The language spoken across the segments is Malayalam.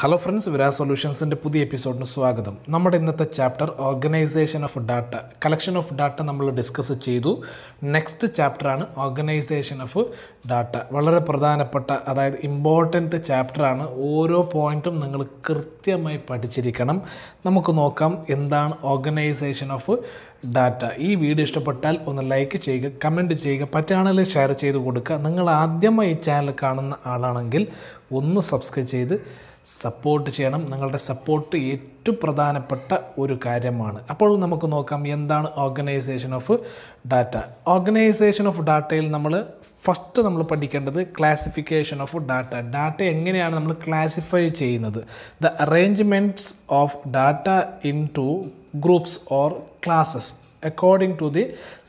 ഹലോ ഫ്രണ്ട്സ് വിരാ സൊല്യൂഷൻസിൻ്റെ പുതിയ എപ്പിസോഡിന് സ്വാഗതം നമ്മുടെ ഇന്നത്തെ chapter organisation of data collection of data നമ്മൾ ഡിസ്കസ് ചെയ്തു നെക്സ്റ്റ് ചാപ്റ്ററാണ് ഓർഗനൈസേഷൻ ഓഫ് ഡാറ്റ വളരെ പ്രധാനപ്പെട്ട അതായത് ഇമ്പോർട്ടൻറ്റ് ചാപ്റ്ററാണ് ഓരോ പോയിൻറ്റും നിങ്ങൾ കൃത്യമായി പഠിച്ചിരിക്കണം നമുക്ക് നോക്കാം എന്താണ് ഓർഗനൈസേഷൻ ഓഫ് ഡാറ്റ ഈ വീഡിയോ ഇഷ്ടപ്പെട്ടാൽ ഒന്ന് ലൈക്ക് ചെയ്യുക കമൻറ്റ് ചെയ്യുക പറ്റുകയാണെങ്കിൽ ഷെയർ ചെയ്ത് കൊടുക്കുക നിങ്ങൾ ആദ്യമായി ഈ ചാനൽ കാണുന്ന ആളാണെങ്കിൽ ഒന്ന് സബ്സ്ക്രൈബ് ചെയ്ത് സപ്പോർട്ട് ചെയ്യണം നിങ്ങളുടെ സപ്പോർട്ട് ഏറ്റവും പ്രധാനപ്പെട്ട ഒരു കാര്യമാണ് അപ്പോൾ നമുക്ക് നോക്കാം എന്താണ് organisation of data organisation of ഡാറ്റയിൽ നമ്മൾ ഫസ്റ്റ് നമ്മൾ പഠിക്കേണ്ടത് ക്ലാസിഫിക്കേഷൻ ഓഫ് ഡാറ്റ ഡാറ്റ എങ്ങനെയാണ് നമ്മൾ ക്ലാസിഫൈ ചെയ്യുന്നത് the arrangements of data into groups or classes according to the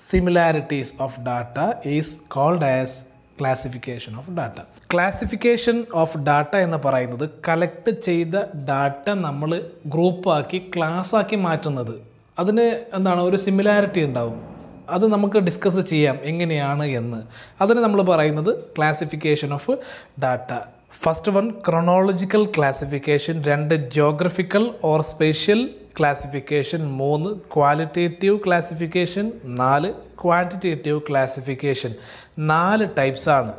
similarities of data is called as classification of data classification of data എന്ന് പറയുന്നത് കളക്ട് ചെയ്ത ഡാറ്റ നമ്മൾ ഗ്രൂപ്പാക്കി ക്ലാസ്സാക്കി മാറ്റുന്നത് അതിന് എന്താണ് ഒരു സിമിലാരിറ്റി ഉണ്ടാവും അത് നമുക്ക് ഡിസ്കസ് ചെയ്യാം എങ്ങനെയാണ് എന്ന് അതിന് നമ്മൾ പറയുന്നത് classification of data first one chronological classification രണ്ട് ജോഗ്രഫിക്കൽ ഓർ സ്പേഷ്യൽ ക്ലാസിഫിക്കേഷൻ മൂന്ന് ക്വാളിറ്റേറ്റീവ് ക്ലാസിഫിക്കേഷൻ നാല് ക്വാണ്ടിറ്റേറ്റീവ് ക്ലാസിഫിക്കേഷൻ നാല് ടൈപ്സാണ്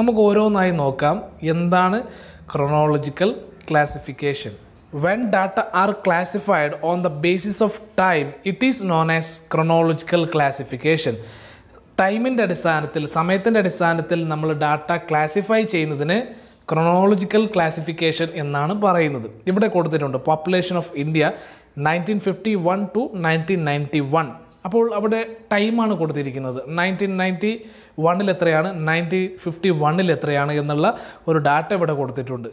നമുക്ക് ഓരോന്നായി നോക്കാം എന്താണ് chronological classification when data are classified on the basis of time it is known as chronological classification ടൈമിൻ്റെ അടിസ്ഥാനത്തിൽ സമയത്തിൻ്റെ അടിസ്ഥാനത്തിൽ നമ്മൾ ഡാറ്റ ക്ലാസിഫൈ ചെയ്യുന്നതിന് ക്രൊണോളജിക്കൽ ക്ലാസിഫിക്കേഷൻ എന്നാണ് പറയുന്നത് ഇവിടെ കൊടുത്തിട്ടുണ്ട് population of India nineteen fifty one to nineteen ninety one അപ്പോൾ അവിടെ ടൈമാണ് കൊടുത്തിരിക്കുന്നത് നയൻറ്റീൻ നയൻറ്റി വണ്ണിൽ എത്രയാണ് നയൻറ്റീൻ ഫിഫ്റ്റി വണ്ണിൽ എത്രയാണ് എന്നുള്ള ഒരു ഡാറ്റ ഇവിടെ കൊടുത്തിട്ടുണ്ട്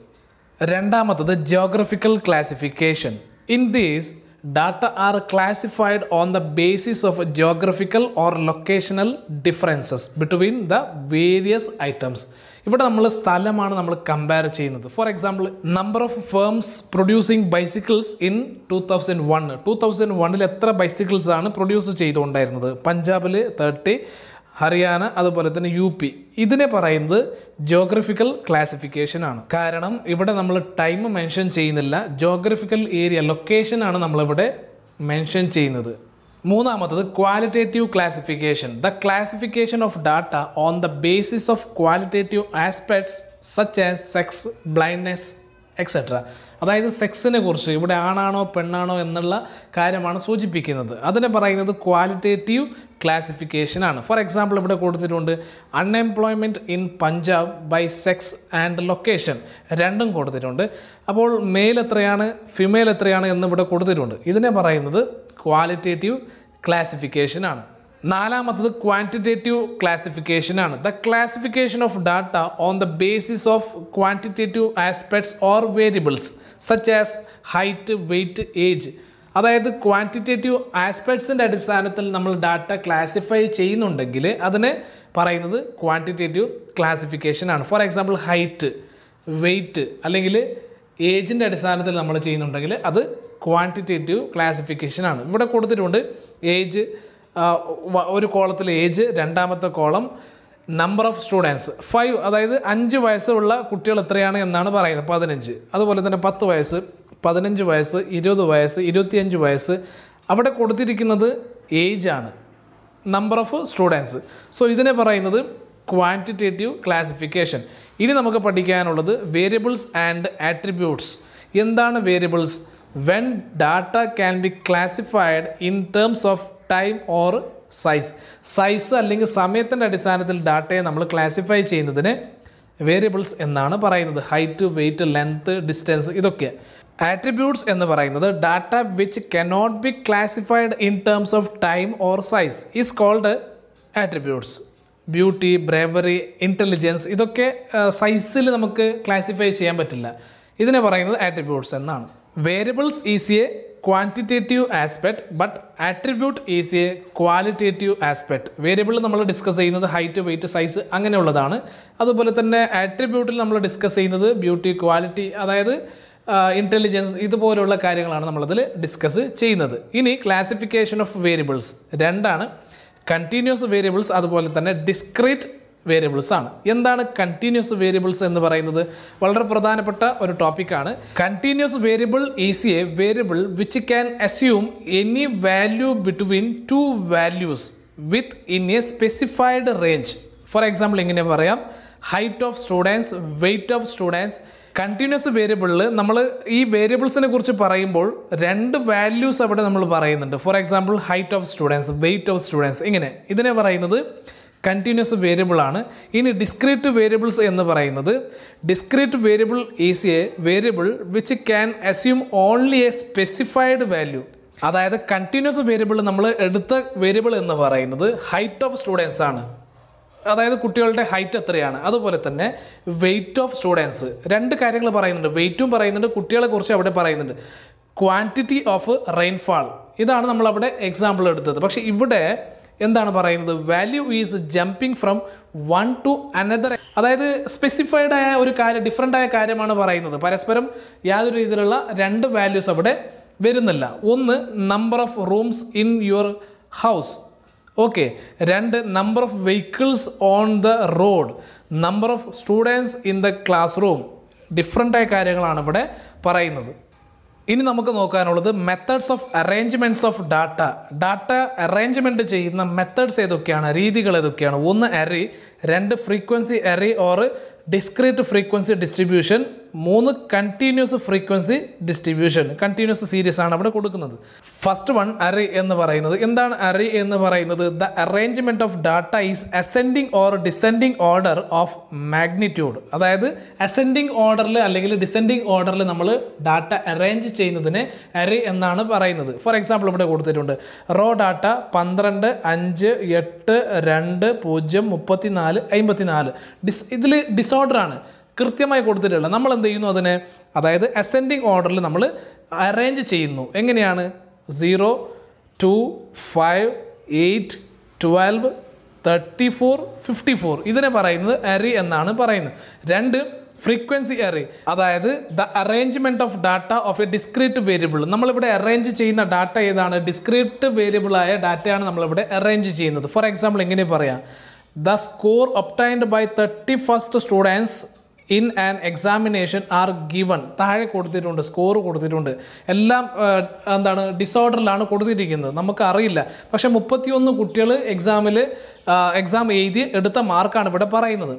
രണ്ടാമത്തത് geographical classification in these data are classified on the basis of geographical or locational differences between the various items ഇവിടെ നമ്മൾ സ്ഥലമാണ് നമ്മൾ കമ്പയർ ചെയ്യുന്നത് for example number of firms producing bicycles in two thousand one two thousand വണ്ണിൽ എത്ര ബൈസിക്കിൾസ് ആണ് പ്രൊഡ്യൂസ് ചെയ്തുകൊണ്ടായിരുന്നത് പഞ്ചാബിൽ തേർട്ടി ഹരിയാന അതുപോലെ തന്നെ യു പി ഇതിനെ പറയുന്നത് ജോഗ്രഫിക്കൽ ക്ലാസിഫിക്കേഷൻ ആണ് കാരണം ഇവിടെ നമ്മൾ ടൈം മെൻഷൻ ചെയ്യുന്നില്ല ജോഗ്രഫിക്കൽ ഏരിയ ലൊക്കേഷൻ ആണ് നമ്മളിവിടെ മെൻഷൻ ചെയ്യുന്നത് മൂന്നാമത്തത് qualitative classification the classification of data on the basis of qualitative aspects such as sex blindness etcetera അതായത് സെക്സിനെ കുറിച്ച് ഇവിടെ ആണാണോ പെണ്ണാണോ എന്നുള്ള കാര്യമാണ് സൂചിപ്പിക്കുന്നത് അതിനെ പറയുന്നത് ക്വാളിറ്റേറ്റീവ് ക്ലാസിഫിക്കേഷൻ ആണ് ഫോർ എക്സാമ്പിൾ ഇവിടെ കൊടുത്തിട്ടുണ്ട് unemployment in Punjab by sex and location രണ്ടും കൊടുത്തിട്ടുണ്ട് അപ്പോൾ മെയിൽ എത്രയാണ് ഫിമെയിൽ എത്രയാണ് എന്ന് ഇവിടെ കൊടുത്തിട്ടുണ്ട് ഇതിനെ പറയുന്നത് ക്വാളിറ്റേറ്റീവ് ക്ലാസിഫിക്കേഷൻ ആണ് നാലാമത്തത് ക്വാണ്ടിറ്റേറ്റീവ് ക്ലാസിഫിക്കേഷൻ ആണ് the classification of data on the basis of quantitative aspects or variables such as height weight age അതായത് ക്വാണ്ടിറ്റേറ്റീവ് ആസ്പെക്ട്സിൻ്റെ അടിസ്ഥാനത്തിൽ നമ്മൾ ഡാറ്റ ക്ലാസിഫൈ ചെയ്യുന്നുണ്ടെങ്കിൽ അതിന് പറയുന്നത് ക്വാണ്ടിറ്റേറ്റീവ് ക്ലാസിഫിക്കേഷൻ ആണ് ഫോർ എക്സാമ്പിൾ ഹൈറ്റ് വെയ്റ്റ് അല്ലെങ്കിൽ ഏജിൻ്റെ അടിസ്ഥാനത്തിൽ നമ്മൾ ചെയ്യുന്നുണ്ടെങ്കിൽ അത് ക്വാണ്ടിറ്റേറ്റീവ് ക്ലാസിഫിക്കേഷൻ ആണ് ഇവിടെ കൊടുത്തിട്ടുണ്ട് ഏജ് ഒരു കോളത്തിൽ ഏജ് രണ്ടാമത്തെ column number of students five അതായത് അഞ്ച് വയസ്സുള്ള കുട്ടികൾ എത്രയാണ് എന്നാണ് പറയുന്നത് പതിനഞ്ച് അതുപോലെ തന്നെ പത്ത് വയസ്സ് പതിനഞ്ച് വയസ്സ് ഇരുപത് വയസ്സ് ഇരുപത്തിയഞ്ച് വയസ്സ് അവിടെ കൊടുത്തിരിക്കുന്നത് ഏജാണ് നമ്പർ ഓഫ് സ്റ്റുഡൻസ് സോ ഇതിനെ പറയുന്നത് ക്വാണ്ടിറ്റേറ്റീവ് ക്ലാസിഫിക്കേഷൻ ഇനി നമുക്ക് പഠിക്കാനുള്ളത് വേരിയബിൾസ് ആൻഡ് ആട്രിബ്യൂട്ട്സ് എന്താണ് variables when data can be classified in terms of time or size size അല്ലെങ്കിൽ സമയത്തിൻ്റെ അടിസ്ഥാനത്തിൽ ഡാറ്റയെ നമ്മൾ ക്ലാസിഫൈ ചെയ്യുന്നതിന് വേരിയബിൾസ് എന്നാണ് പറയുന്നത് ഹൈറ്റ് വെയ്റ്റ് ലെങ്ത്ത് ഡിസ്റ്റൻസ് ഇതൊക്കെ ആട്രിബ്യൂട്ട്സ് എന്ന് പറയുന്നത് data which cannot be classified in terms of time or size is called attributes beauty bravery intelligence ഇതൊക്കെ സൈസിൽ നമുക്ക് ക്ലാസിഫൈ ചെയ്യാൻ പറ്റില്ല ഇതിനെ പറയുന്നത് ആട്രിബ്യൂട്ട്സ് എന്നാണ് variables is a quantitative aspect but attribute is a qualitative aspect variable നമ്മൾ ഡിസ്കസ് ചെയ്യുന്നത് ഹൈറ്റ് വെയിറ്റ് സൈസ് അങ്ങനെയുള്ളതാണ് അതുപോലെ തന്നെ ആട്രിബ്യൂട്ടിൽ നമ്മൾ ഡിസ്കസ് ചെയ്യുന്നത് ബ്യൂട്ടി ക്വാളിറ്റി അതായത് ഇൻ്റലിജൻസ് ഇതുപോലുള്ള കാര്യങ്ങളാണ് നമ്മളതിൽ ഡിസ്കസ് ചെയ്യുന്നത് ഇനി ക്ലാസിഫിക്കേഷൻ ഓഫ് വേരിയബിൾസ് രണ്ടാണ് കണ്ടിന്യൂസ് വേരിയബിൾസ് അതുപോലെ തന്നെ ഡിസ്ക്രീറ്റ് വേരിയബിൾസ് ആണ് എന്താണ് കണ്ടിന്യൂസ് വേരിയബിൾസ് എന്ന് പറയുന്നത് വളരെ പ്രധാനപ്പെട്ട ഒരു ടോപ്പിക്കാണ് continuous variable is a variable which can assume any value between two values within a specified range for example ഇങ്ങനെ പറയാം height of students weight of students continuous വേരിയബിളിൽ നമ്മൾ ഈ വേരിയബിൾസിനെ കുറിച്ച് പറയുമ്പോൾ രണ്ട് വാല്യൂസ് അവിടെ നമ്മൾ പറയുന്നുണ്ട് for example height of students weight of students ഇങ്ങനെ ഇതിനെ പറയുന്നത് കണ്ടിന്യൂസ് വേരിയബിൾ ആണ് ഇനി ഡിസ്ക്രീറ്റ് വേരിയബിൾസ് എന്ന് പറയുന്നത് discrete variable is a variable which can assume only a specified value അതായത് കണ്ടിന്യൂസ് വേരിയബിൾ നമ്മൾ എടുത്ത വേരിയബിൾ എന്ന് പറയുന്നത് ഹൈറ്റ് ഓഫ് സ്റ്റുഡൻസ് ആണ് അതായത് കുട്ടികളുടെ ഹൈറ്റ് എത്രയാണ് അതുപോലെ തന്നെ വെയ്റ്റ് ഓഫ് സ്റ്റുഡൻസ് രണ്ട് കാര്യങ്ങൾ പറയുന്നുണ്ട് വെയ്റ്റും പറയുന്നുണ്ട് കുട്ടികളെക്കുറിച്ച് അവിടെ പറയുന്നുണ്ട് ക്വാണ്ടിറ്റി ഓഫ് റെയിൻഫാൾ ഇതാണ് നമ്മളവിടെ എക്സാമ്പിൾ എടുത്തത് പക്ഷേ ഇവിടെ എന്താണ് പറയുന്നത് value is jumping from one to another അതായത് സ്പെസിഫൈഡ് ആയ ഒരു കാര്യം ഡിഫറെൻ്റ് ആയ കാര്യമാണ് പറയുന്നത് പരസ്പരം യാതൊരു രീതിയിലുള്ള രണ്ട് വാല്യൂസ് അവിടെ വരുന്നില്ല ഒന്ന് number of rooms in your house okay രണ്ട് number of vehicles on the road number of students in the class room different ആയ കാര്യങ്ങളാണ് ഇവിടെ പറയുന്നത് ഇനി നമുക്ക് നോക്കാനുള്ളത് methods of arrangements of data data arrangement ചെയ്യുന്ന മെത്തേഡ്സ് ഏതൊക്കെയാണ് രീതികൾ ഏതൊക്കെയാണ് ഒന്ന് എറി രണ്ട് frequency array or discrete frequency distribution മൂന്ന് continuous frequency distribution continuous series ആണ് അവിടെ കൊടുക്കുന്നത് ഫസ്റ്റ് വൺ അറി എന്ന് പറയുന്നത് എന്താണ് അറി എന്ന് പറയുന്നത് the arrangement of data is ascending or descending order of magnitude അതായത് അസെൻഡിങ് ഓർഡറിൽ അല്ലെങ്കിൽ ഡിസെൻഡിങ് ഓർഡറിൽ നമ്മൾ ഡാറ്റ അറേഞ്ച് ചെയ്യുന്നതിന് അറി എന്നാണ് പറയുന്നത് ഫോർ എക്സാമ്പിൾ ഇവിടെ കൊടുത്തിട്ടുണ്ട് റോ ഡാറ്റ പന്ത്രണ്ട് അഞ്ച് എട്ട് രണ്ട് പൂജ്യം മുപ്പത്തിനാല് നാല് ഡിസ് ഇതിൽ ഡിസോർഡർ ആണ് കൃത്യമായി കൊടുത്തിട്ടില്ല നമ്മൾ എന്ത് ചെയ്യുന്നു അതിനെ അതായത് അസെൻഡിങ് ഓർഡറിൽ നമ്മൾ അറേഞ്ച് ചെയ്യുന്നു എങ്ങനെയാണ് zero two five eight twelve thirty four fifty four ഇതിനെ പറയുന്നത് അരി എന്നാണ് പറയുന്നത് രണ്ട് ഫ്രീക്വൻസി അറി അതായത് the arrangement of data of a discrete variable നമ്മളിവിടെ അറേഞ്ച് ചെയ്യുന്ന ഡാറ്റ ഏതാണ് ഡിസ്ക്രീറ്റ് വേരിയബിളായ ഡാറ്റയാണ് നമ്മളിവിടെ അറേഞ്ച് ചെയ്യുന്നത് ഫോർ എക്സാമ്പിൾ എങ്ങനെ പറയാം the score obtained by thirty first students in an examination are given താഴെ കൊടുത്തിട്ടുണ്ട് സ്കോർ കൊടുത്തിട്ടുണ്ട് എല്ലാം എന്താണ് ഡിസോർഡറിലാണ് കൊടുത്തിരിക്കുന്നത് നമുക്കറിയില്ല പക്ഷേ മുപ്പത്തിയൊന്ന് കുട്ടികൾ എക്സാമിൽ എക്സാം എഴുതി എടുത്ത മാർക്കാണ് ഇവിടെ പറയുന്നത്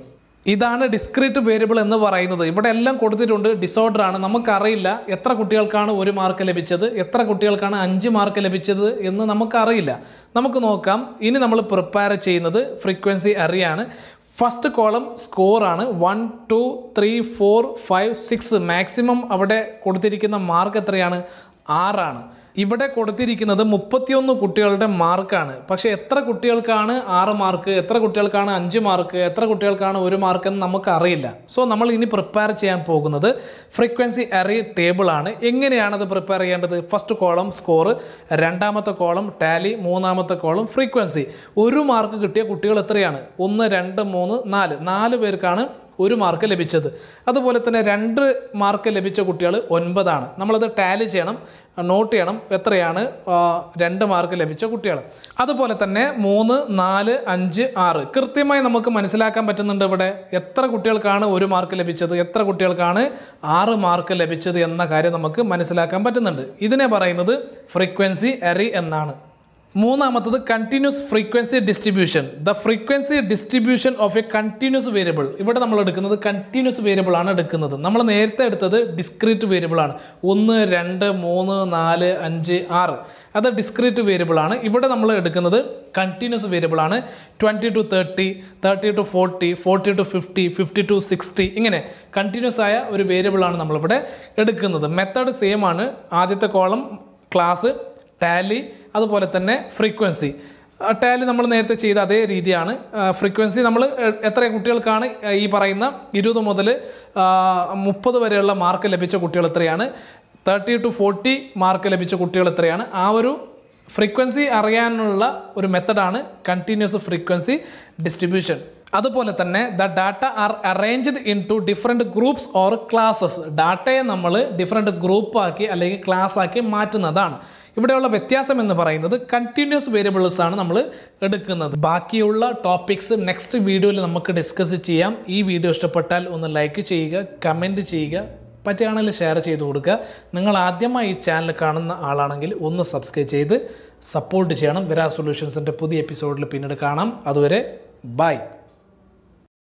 ഇതാണ് ഡിസ്ക്രീറ്റ് വേരിയബിൾ എന്ന് പറയുന്നത് ഇവിടെ എല്ലാം കൊടുത്തിട്ടുണ്ട് ഡിസോർഡർ ആണ് നമുക്കറിയില്ല എത്ര കുട്ടികൾക്കാണ് ഒരു മാർക്ക് ലഭിച്ചത് എത്ര കുട്ടികൾക്കാണ് അഞ്ച് മാർക്ക് ലഭിച്ചത് എന്ന് നമുക്കറിയില്ല നമുക്ക് നോക്കാം ഇനി നമ്മൾ പ്രിപ്പയർ ചെയ്യുന്നത് ഫ്രീക്വൻസി അറിയാണ് ഫസ്റ്റ് കോളം സ്കോറാണ് one two three four five six maximum അവിടെ കൊടുത്തിരിക്കുന്ന മാർക്ക് എത്രയാണ് ആറാണ് ഇവിടെ കൊടുത്തിരിക്കുന്നത് മുപ്പത്തിയൊന്ന് കുട്ടികളുടെ മാർക്കാണ് പക്ഷേ എത്ര കുട്ടികൾക്കാണ് ആറ് മാർക്ക് എത്ര കുട്ടികൾക്കാണ് അഞ്ച് മാർക്ക് എത്ര കുട്ടികൾക്കാണ് ഒരു മാർക്ക് എന്ന് നമുക്കറിയില്ല സോ നമ്മൾ ഇനി പ്രിപ്പയർ ചെയ്യാൻ പോകുന്നത് ഫ്രീക്വൻസി അറി ടേബിളാണ് എങ്ങനെയാണ് അത് പ്രിപ്പയർ ചെയ്യേണ്ടത് ഫസ്റ്റ് കോളം സ്കോർ രണ്ടാമത്തെ കോളം ടാലി മൂന്നാമത്തെ കോളം ഫ്രീക്വൻസി ഒരു മാർക്ക് കിട്ടിയ കുട്ടികൾ എത്രയാണ് ഒന്ന് രണ്ട് മൂന്ന് നാല് നാല് പേർക്കാണ് ഒരു മാർക്ക് ലഭിച്ചത് അതുപോലെ തന്നെ രണ്ട് മാർക്ക് ലഭിച്ച കുട്ടികൾ ഒൻപതാണ് നമ്മളത് ടാലി ചെയ്യണം നോട്ട് ചെയ്യണം എത്രയാണ് രണ്ട് മാർക്ക് ലഭിച്ച കുട്ടികൾ അതുപോലെ തന്നെ മൂന്ന് നാല് അഞ്ച് ആറ് കൃത്യമായി നമുക്ക് മനസ്സിലാക്കാൻ പറ്റുന്നുണ്ട് ഇവിടെ എത്ര കുട്ടികൾക്കാണ് ഒരു മാർക്ക് ലഭിച്ചത് എത്ര കുട്ടികൾക്കാണ് ആറ് മാർക്ക് ലഭിച്ചത് എന്ന കാര്യം നമുക്ക് മനസ്സിലാക്കാൻ പറ്റുന്നുണ്ട് ഇതിനെ പറയുന്നത് ഫ്രീക്വൻസി എറി എന്നാണ് മൂന്നാമത്തത് continuous frequency distribution the frequency distribution of a continuous variable ഇവിടെ നമ്മൾ എടുക്കുന്നത് കണ്ടിന്യൂസ് വേരിയബിൾ ആണ് എടുക്കുന്നത് നമ്മൾ നേരത്തെ എടുത്തത് ഡിസ്ക്രീറ്റ് വേരിയബിൾ ആണ് ഒന്ന് രണ്ട് മൂന്ന് നാല് അഞ്ച് ആറ് അത് ഡിസ്ക്രീറ്റ് വേരിയബിൾ ആണ് ഇവിടെ നമ്മൾ എടുക്കുന്നത് കണ്ടിന്യൂസ് വേരിയബിൾ ആണ് twenty to thirty thirty to forty forty to fifty fifty to sixty ഇങ്ങനെ കണ്ടിന്യൂസ് ആയ ഒരു വേരിയബിൾ ആണ് നമ്മളിവിടെ എടുക്കുന്നത് മെത്തേഡ് സെയിം ആണ് ആദ്യത്തെ കോളം ക്ലാസ് ടാലി അതുപോലെ തന്നെ ഫ്രീക്വൻസി ടാലി നമ്മൾ നേരത്തെ ചെയ്ത അതേ രീതിയാണ് ഫ്രീക്വൻസി നമ്മൾ എത്ര കുട്ടികൾക്കാണ് ഈ പറയുന്ന ഇരുപത് മുതൽ മുപ്പത് വരെയുള്ള മാർക്ക് ലഭിച്ച കുട്ടികൾ എത്രയാണ് തേർട്ടി ടു ഫോർട്ടി മാർക്ക് ലഭിച്ച കുട്ടികൾ എത്രയാണ് ആ ഒരു ഫ്രീക്വൻസി അറിയാനുള്ള ഒരു മെത്തഡാണ് കണ്ടിന്യൂസ് ഫ്രീക്വൻസി ഡിസ്ട്രിബ്യൂഷൻ അതുപോലെ തന്നെ the data are arranged into different groups or classes ഡാറ്റയെ നമ്മൾ ഡിഫറെൻറ്റ് ഗ്രൂപ്പാക്കി അല്ലെങ്കിൽ ക്ലാസ് ആക്കി മാറ്റുന്നതാണ് ഇവിടെയുള്ള വ്യത്യാസം എന്ന് പറയുന്നത് കണ്ടിന്യൂസ് വേരിയബിൾസ് ആണ് നമ്മൾ എടുക്കുന്നത് ബാക്കിയുള്ള ടോപ്പിക്സ് നെക്സ്റ്റ് വീഡിയോയിൽ നമുക്ക് ഡിസ്കസ് ചെയ്യാം ഈ വീഡിയോ ഇഷ്ടപ്പെട്ടാൽ ഒന്ന് ലൈക്ക് ചെയ്യുക കമൻറ്റ് ചെയ്യുക പറ്റുകയാണെങ്കിൽ ഷെയർ ചെയ്ത് കൊടുക്കുക നിങ്ങൾ ആദ്യമായി ഈ ചാനൽ കാണുന്ന ആളാണെങ്കിൽ ഒന്ന് സബ്സ്ക്രൈബ് ചെയ്ത് സപ്പോർട്ട് ചെയ്യണം വിരാ സൊല്യൂഷൻസിൻ്റെ പുതിയ എപ്പിസോഡിൽ പിന്നീട് കാണാം അതുവരെ ബൈ